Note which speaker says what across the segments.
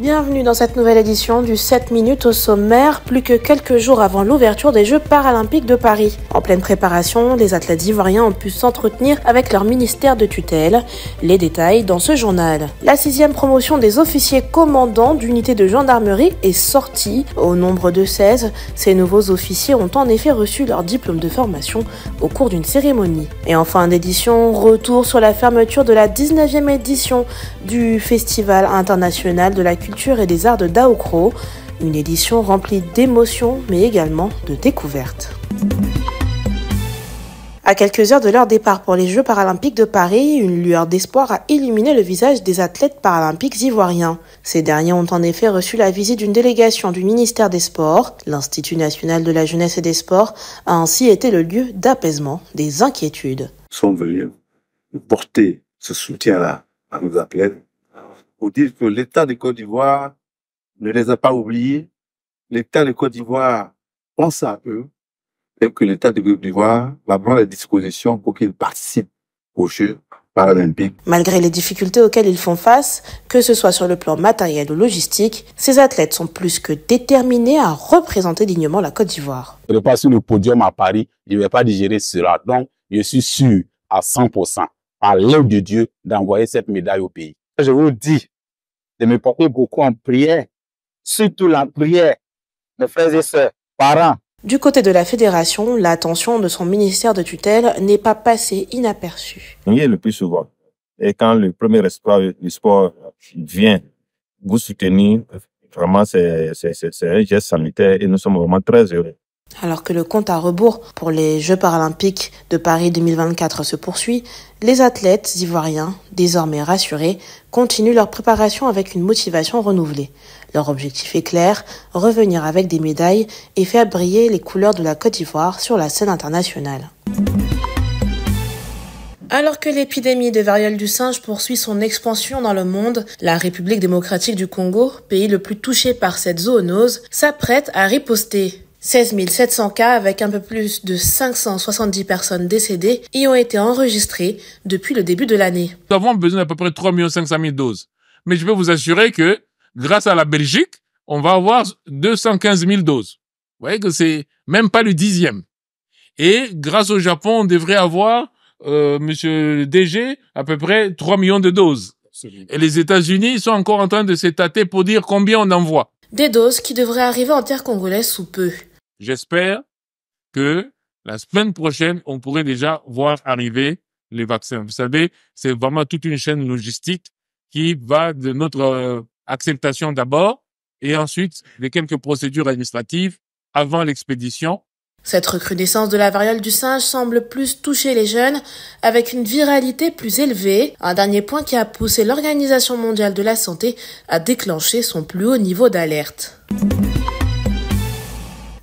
Speaker 1: Bienvenue dans cette nouvelle édition du 7 minutes au sommaire, plus que quelques jours avant l'ouverture des Jeux paralympiques de Paris. En pleine préparation, les athlètes ivoiriens ont pu s'entretenir avec leur ministère de tutelle. Les détails dans ce journal. La sixième promotion des officiers commandants d'unités de gendarmerie est sortie. Au nombre de 16, ces nouveaux officiers ont en effet reçu leur diplôme de formation au cours d'une cérémonie. Et en fin d'édition, retour sur la fermeture de la 19e édition du Festival international de la culture culture et des arts de Daokro, une édition remplie d'émotions mais également de découvertes. À quelques heures de leur départ pour les Jeux paralympiques de Paris, une lueur d'espoir a illuminé le visage des athlètes paralympiques ivoiriens. Ces derniers ont en effet reçu la visite d'une délégation du ministère des Sports. L'Institut national de la jeunesse et des sports a ainsi été le lieu d'apaisement des inquiétudes. Nous sommes venus porter ce soutien-là à nos athlètes pour dire que l'État de Côte d'Ivoire ne les a pas oubliés. L'État de Côte d'Ivoire pense à eux et que l'État de Côte d'Ivoire va prendre les dispositions pour qu'ils participent aux Jeux paralympiques. Malgré les difficultés auxquelles ils font face, que ce soit sur le plan matériel ou logistique, ces athlètes sont plus que déterminés à représenter dignement la Côte d'Ivoire. Je pas sur le podium à Paris, je ne vais pas digérer cela. Donc, je suis sûr à 100% par l'œuvre de Dieu d'envoyer cette médaille au pays je vous dis de me porter beaucoup en prière, surtout la prière, de frères et sœurs, parents. Du côté de la fédération, l'attention de son ministère de tutelle n'est pas passée inaperçue. le plus souvent. Et quand le premier espoir du sport vient vous soutenir, vraiment, c'est un geste sanitaire et nous sommes vraiment très heureux. Alors que le compte à rebours pour les Jeux paralympiques de Paris 2024 se poursuit, les athlètes ivoiriens, désormais rassurés, continuent leur préparation avec une motivation renouvelée. Leur objectif est clair, revenir avec des médailles et faire briller les couleurs de la Côte d'Ivoire sur la scène internationale. Alors que l'épidémie de variole du singe poursuit son expansion dans le monde, la République démocratique du Congo, pays le plus touché par cette zoonose, s'apprête à riposter. 16 700 cas avec un peu plus de 570 personnes décédées y ont été enregistrés depuis le début de l'année. Nous avons besoin d'à peu près 3 500 000 doses. Mais je peux vous assurer que grâce à la Belgique, on va avoir 215 000 doses. Vous voyez que c'est même pas le dixième. Et grâce au Japon, on devrait avoir, euh, monsieur DG, à peu près 3 millions de doses. Et les États-Unis sont encore en train de s'étater pour dire combien on envoie. Des doses qui devraient arriver en terre congolaise sous peu. J'espère que la semaine prochaine, on pourrait déjà voir arriver les vaccins. Vous savez, c'est vraiment toute une chaîne logistique qui va de notre euh, acceptation d'abord et ensuite les quelques procédures administratives avant l'expédition. Cette recrudescence de la variole du singe semble plus toucher les jeunes, avec une viralité plus élevée, un dernier point qui a poussé l'Organisation mondiale de la santé à déclencher son plus haut niveau d'alerte.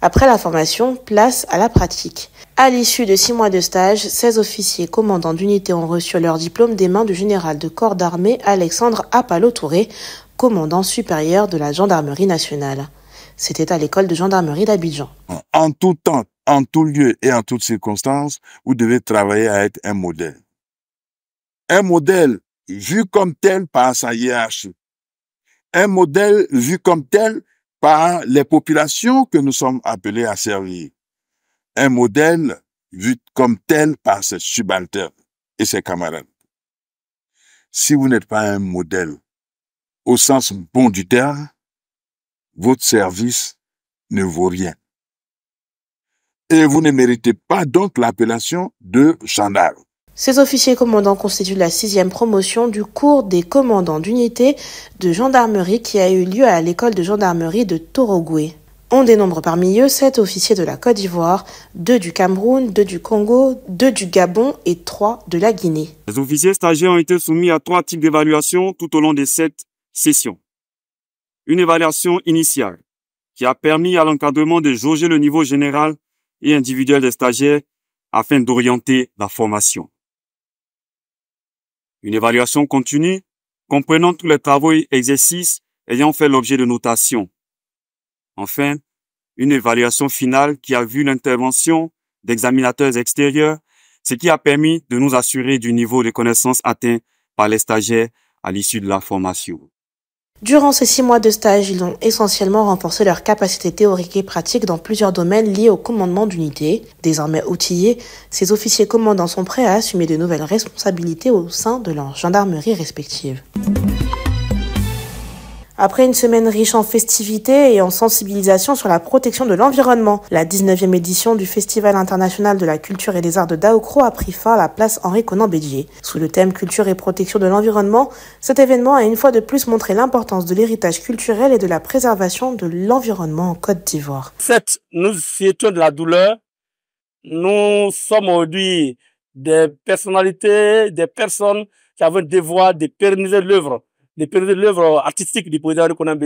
Speaker 1: Après la formation, place à la pratique. À l'issue de six mois de stage, 16 officiers commandants d'unité ont reçu leur diplôme des mains du général de corps d'armée Alexandre Apalo-Touré, commandant supérieur de la gendarmerie nationale. C'était à l'école de gendarmerie d'Abidjan. En tout temps, en tout lieu et en toutes circonstances, vous devez travailler à être un modèle. Un modèle vu comme tel par sa hiérarchie. Un modèle vu comme tel par les populations que nous sommes appelés à servir. Un modèle vu comme tel par ses subalternes et ses camarades. Si vous n'êtes pas un modèle au sens bon du terme, votre service ne vaut rien. Et vous ne méritez pas donc l'appellation de gendarme. Ces officiers commandants constituent la sixième promotion du cours des commandants d'unité de gendarmerie qui a eu lieu à l'école de gendarmerie de Torogoué. On dénombre parmi eux sept officiers de la Côte d'Ivoire, deux du Cameroun, deux du Congo, deux du Gabon et trois de la Guinée. Les officiers stagiaires ont été soumis à trois types d'évaluation tout au long des sept sessions. Une évaluation initiale qui a permis à l'encadrement de jauger le niveau général et individuel des stagiaires afin d'orienter la formation. Une évaluation continue comprenant tous les travaux et exercices ayant fait l'objet de notation. Enfin, une évaluation finale qui a vu l'intervention d'examinateurs extérieurs, ce qui a permis de nous assurer du niveau de connaissances atteint par les stagiaires à l'issue de la formation. Durant ces six mois de stage, ils ont essentiellement renforcé leurs capacités théoriques et pratiques dans plusieurs domaines liés au commandement d'unités. Désormais outillés, ces officiers commandants sont prêts à assumer de nouvelles responsabilités au sein de leur gendarmerie respective. Après une semaine riche en festivités et en sensibilisation sur la protection de l'environnement, la 19e édition du Festival international de la culture et des arts de Daokro a pris fin à la place Henri Conan Bédier. Sous le thème culture et protection de l'environnement, cet événement a une fois de plus montré l'importance de l'héritage culturel et de la préservation de l'environnement en Côte d'Ivoire. cette nous étions de la douleur. Nous sommes aujourd'hui des personnalités, des personnes qui avaient le devoir de pérenniser l'œuvre de l'œuvre artistique du président Konan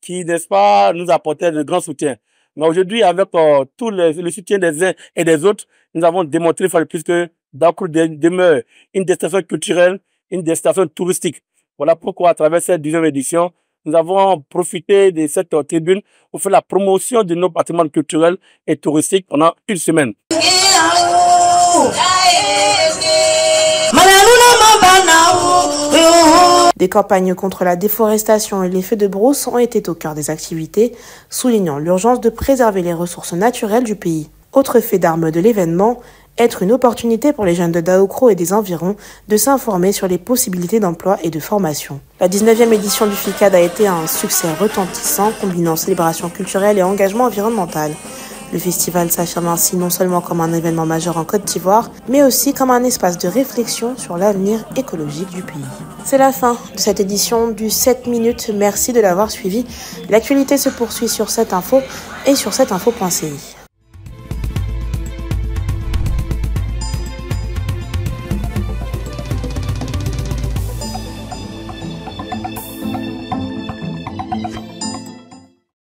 Speaker 1: qui, n'est-ce pas, nous apportait de grands soutiens. Mais aujourd'hui, avec euh, tout le, soutien des uns et des autres, nous avons démontré, fois plus, que Dakrou demeure une destination culturelle, une destination touristique. Voilà pourquoi, à travers cette deuxième édition, nous avons profité de cette euh, tribune pour faire la promotion de nos patrimoines culturels et touristiques pendant une semaine. Des campagnes contre la déforestation et l'effet de brousse ont été au cœur des activités, soulignant l'urgence de préserver les ressources naturelles du pays. Autre fait d'arme de l'événement, être une opportunité pour les jeunes de Daokro et des environs de s'informer sur les possibilités d'emploi et de formation. La 19e édition du FICAD a été un succès retentissant, combinant célébration culturelle et engagement environnemental. Le festival s'affirme ainsi non seulement comme un événement majeur en Côte d'Ivoire, mais aussi comme un espace de réflexion sur l'avenir écologique du pays. C'est la fin de cette édition du 7 minutes. Merci de l'avoir suivi. L'actualité se poursuit sur cette info et sur cette